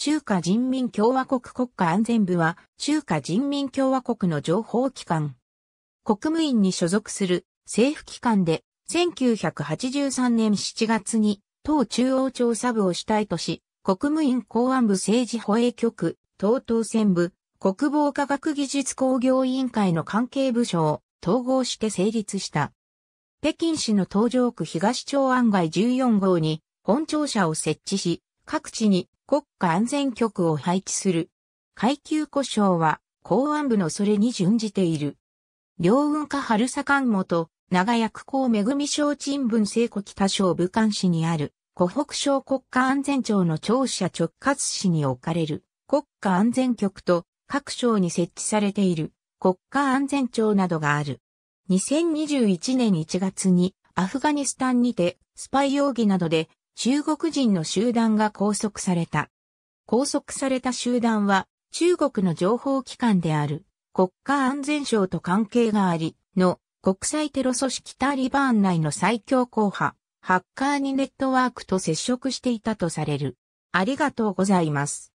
中華人民共和国国家安全部は、中華人民共和国の情報機関。国務院に所属する政府機関で、1983年7月に、党中央調査部を主体とし、国務院公安部政治保衛局、党当選部、国防科学技術工業委員会の関係部署を統合して成立した。北京市の東城区東町案外14号に本庁舎を設置し、各地に国家安全局を配置する。階級故障は公安部のそれに準じている。両運下春佐官元、長役公恵省鎮文聖古北省武漢市にある、湖北省国家安全庁の庁舎直轄市に置かれる国家安全局と各省に設置されている国家安全庁などがある。2021年1月にアフガニスタンにてスパイ容疑などで中国人の集団が拘束された。拘束された集団は中国の情報機関である国家安全省と関係がありの国際テロ組織タリバーン内の最強硬派ハッカーにネットワークと接触していたとされる。ありがとうございます。